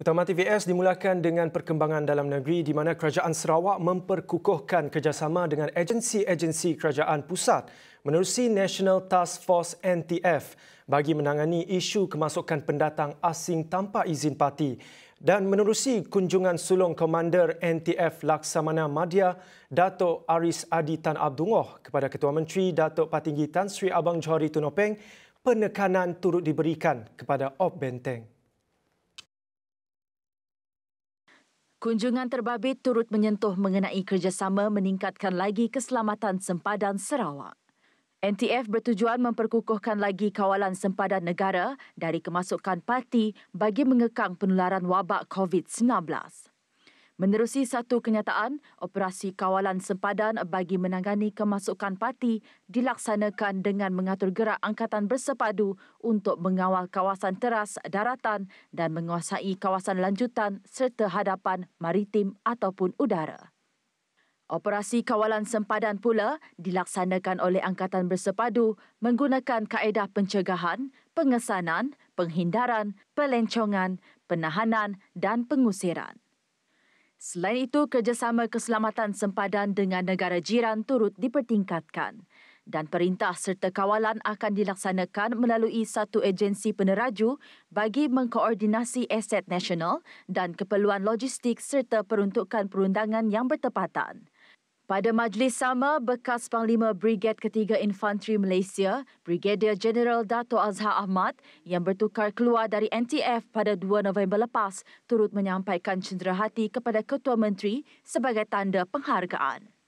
Utama TVS dimulakan dengan perkembangan dalam negeri di mana Kerajaan Sarawak memperkukuhkan kerjasama dengan agensi-agensi kerajaan pusat menerusi National Task Force NTF bagi menangani isu kemasukan pendatang asing tanpa izin parti dan menerusi kunjungan sulung Komander NTF Laksamana Madia Dato' Aris Adi Tan Abdungoh kepada Ketua Menteri Dato' Patinggi Tan Sri Abang Johari Tunopeng penekanan turut diberikan kepada Op Benteng. Kunjungan terbabit turut menyentuh mengenai kerjasama meningkatkan lagi keselamatan sempadan Sarawak. NTF bertujuan memperkukuhkan lagi kawalan sempadan negara dari kemasukan parti bagi mengekang penularan wabak COVID-19. Menerusi satu kenyataan, operasi kawalan sempadan bagi menangani kemasukan parti dilaksanakan dengan mengatur gerak angkatan bersepadu untuk mengawal kawasan teras daratan dan menguasai kawasan lanjutan serta hadapan maritim ataupun udara. Operasi kawalan sempadan pula dilaksanakan oleh angkatan bersepadu menggunakan kaedah pencegahan, pengesanan, penghindaran, pelencongan, penahanan dan pengusiran. Selain itu, kerjasama keselamatan sempadan dengan negara jiran turut dipertingkatkan dan perintah serta kawalan akan dilaksanakan melalui satu agensi peneraju bagi mengkoordinasi aset nasional dan keperluan logistik serta peruntukan perundangan yang bertepatan. Pada majlis sama, bekas Panglima Brigade Ketiga Infanteri Malaysia, Brigadier General Dato' Azhar Ahmad yang bertukar keluar dari NTF pada 2 November lepas turut menyampaikan cenderahati kepada Ketua Menteri sebagai tanda penghargaan.